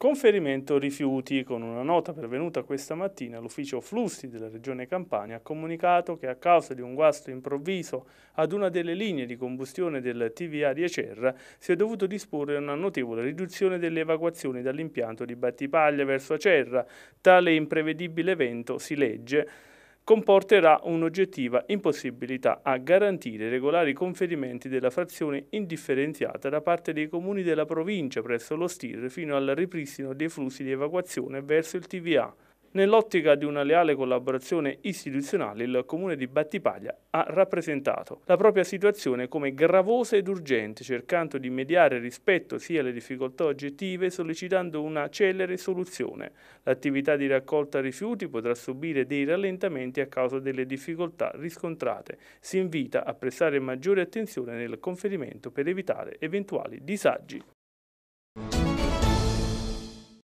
Conferimento rifiuti. Con una nota pervenuta questa mattina, l'ufficio flussi della Regione Campania ha comunicato che a causa di un guasto improvviso ad una delle linee di combustione del TVA di Acerra si è dovuto disporre una notevole riduzione delle evacuazioni dall'impianto di Battipaglia verso Acerra. Tale imprevedibile evento, si legge, comporterà un'oggettiva impossibilità a garantire regolari conferimenti della frazione indifferenziata da parte dei comuni della provincia presso lo STIR fino al ripristino dei flussi di evacuazione verso il TVA, Nell'ottica di una leale collaborazione istituzionale, il comune di Battipaglia ha rappresentato la propria situazione come gravosa ed urgente, cercando di mediare rispetto sia alle difficoltà oggettive, sollecitando una celere soluzione. L'attività di raccolta rifiuti potrà subire dei rallentamenti a causa delle difficoltà riscontrate. Si invita a prestare maggiore attenzione nel conferimento per evitare eventuali disagi.